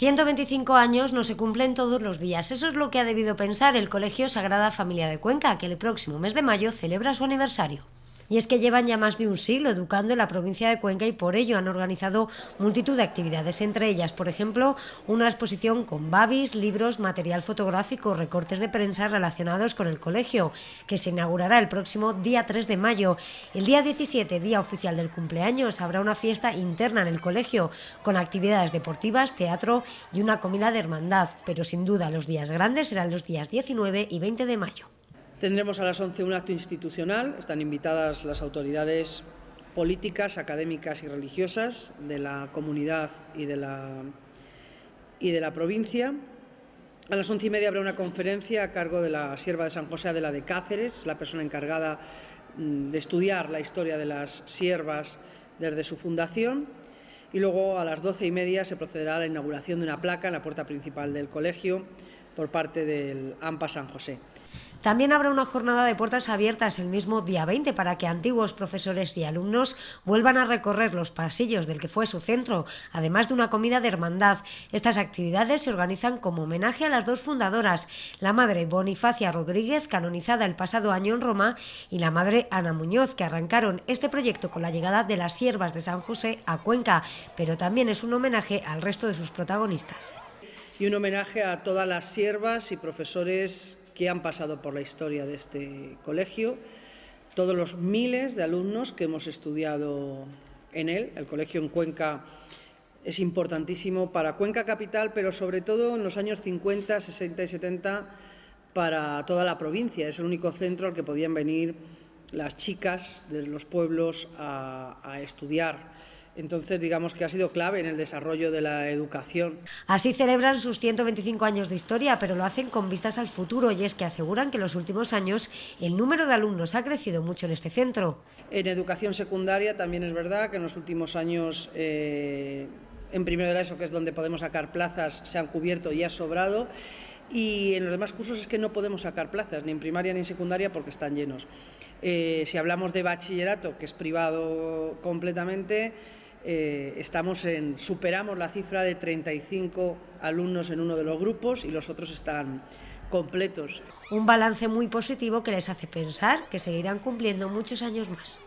125 años no se cumplen todos los días. Eso es lo que ha debido pensar el Colegio Sagrada Familia de Cuenca, que el próximo mes de mayo celebra su aniversario. Y es que llevan ya más de un siglo educando en la provincia de Cuenca y por ello han organizado multitud de actividades, entre ellas, por ejemplo, una exposición con babis, libros, material fotográfico, recortes de prensa relacionados con el colegio, que se inaugurará el próximo día 3 de mayo. El día 17, día oficial del cumpleaños, habrá una fiesta interna en el colegio con actividades deportivas, teatro y una comida de hermandad, pero sin duda los días grandes serán los días 19 y 20 de mayo. Tendremos a las 11 un acto institucional. Están invitadas las autoridades políticas, académicas y religiosas de la comunidad y de la, y de la provincia. A las once y media habrá una conferencia a cargo de la sierva de San José de la de Cáceres, la persona encargada mm, de estudiar la historia de las siervas desde su fundación. Y luego a las doce y media se procederá a la inauguración de una placa en la puerta principal del colegio por parte del AMPA San José. También habrá una jornada de puertas abiertas el mismo día 20 para que antiguos profesores y alumnos vuelvan a recorrer los pasillos del que fue su centro, además de una comida de hermandad. Estas actividades se organizan como homenaje a las dos fundadoras, la madre Bonifacia Rodríguez, canonizada el pasado año en Roma, y la madre Ana Muñoz, que arrancaron este proyecto con la llegada de las siervas de San José a Cuenca, pero también es un homenaje al resto de sus protagonistas. Y un homenaje a todas las siervas y profesores que han pasado por la historia de este colegio, todos los miles de alumnos que hemos estudiado en él. El colegio en Cuenca es importantísimo para Cuenca Capital, pero sobre todo en los años 50, 60 y 70 para toda la provincia. Es el único centro al que podían venir las chicas de los pueblos a, a estudiar. Entonces, digamos que ha sido clave en el desarrollo de la educación. Así celebran sus 125 años de historia, pero lo hacen con vistas al futuro y es que aseguran que en los últimos años el número de alumnos ha crecido mucho en este centro. En educación secundaria también es verdad que en los últimos años... Eh, en primero de ESO, que es donde podemos sacar plazas, se han cubierto y ha sobrado. Y en los demás cursos es que no podemos sacar plazas, ni en primaria ni en secundaria, porque están llenos. Eh, si hablamos de bachillerato, que es privado completamente, eh, estamos en, superamos la cifra de 35 alumnos en uno de los grupos y los otros están completos. Un balance muy positivo que les hace pensar que seguirán cumpliendo muchos años más.